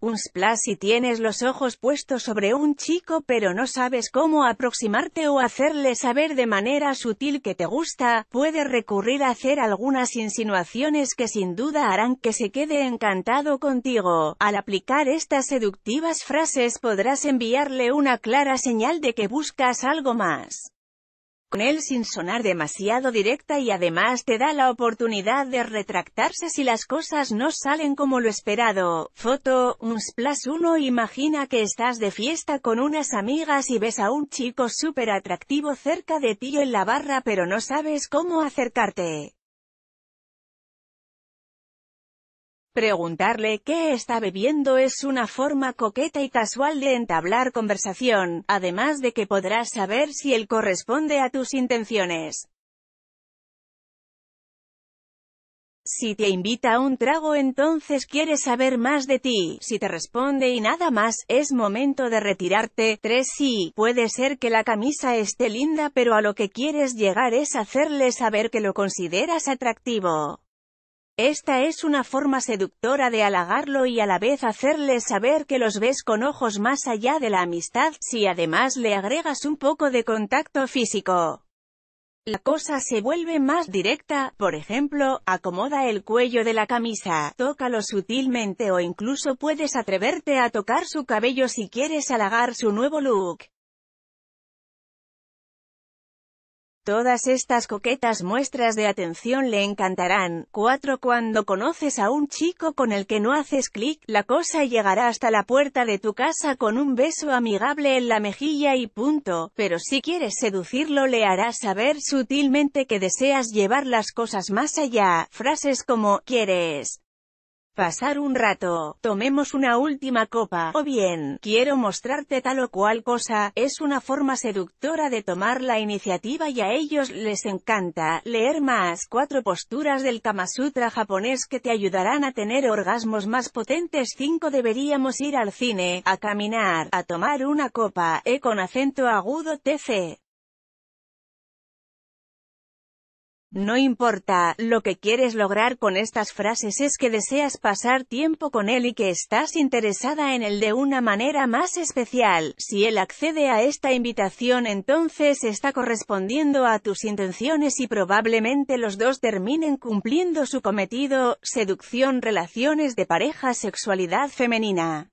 un splash si tienes los ojos puestos sobre un chico pero no sabes cómo aproximarte o hacerle saber de manera sutil que te gusta, puedes recurrir a hacer algunas insinuaciones que sin duda harán que se quede encantado contigo. Al aplicar estas seductivas frases podrás enviarle una clara señal de que buscas algo más con él sin sonar demasiado directa y además te da la oportunidad de retractarse si las cosas no salen como lo esperado. Foto, un splash 1 Imagina que estás de fiesta con unas amigas y ves a un chico súper atractivo cerca de ti en la barra pero no sabes cómo acercarte. Preguntarle qué está bebiendo es una forma coqueta y casual de entablar conversación, además de que podrás saber si él corresponde a tus intenciones. Si te invita a un trago entonces quiere saber más de ti, si te responde y nada más, es momento de retirarte. 3. Sí, puede ser que la camisa esté linda pero a lo que quieres llegar es hacerle saber que lo consideras atractivo. Esta es una forma seductora de halagarlo y a la vez hacerle saber que los ves con ojos más allá de la amistad, si además le agregas un poco de contacto físico. La cosa se vuelve más directa, por ejemplo, acomoda el cuello de la camisa, tócalo sutilmente o incluso puedes atreverte a tocar su cabello si quieres halagar su nuevo look. Todas estas coquetas muestras de atención le encantarán. 4. Cuando conoces a un chico con el que no haces clic, la cosa llegará hasta la puerta de tu casa con un beso amigable en la mejilla y punto. Pero si quieres seducirlo le harás saber sutilmente que deseas llevar las cosas más allá. Frases como, ¿quieres? pasar un rato, tomemos una última copa, o bien, quiero mostrarte tal o cual cosa, es una forma seductora de tomar la iniciativa y a ellos les encanta, leer más, cuatro posturas del Kama Sutra japonés que te ayudarán a tener orgasmos más potentes 5 deberíamos ir al cine, a caminar, a tomar una copa, e con acento agudo tc. No importa, lo que quieres lograr con estas frases es que deseas pasar tiempo con él y que estás interesada en él de una manera más especial. Si él accede a esta invitación entonces está correspondiendo a tus intenciones y probablemente los dos terminen cumpliendo su cometido, seducción, relaciones de pareja, sexualidad femenina.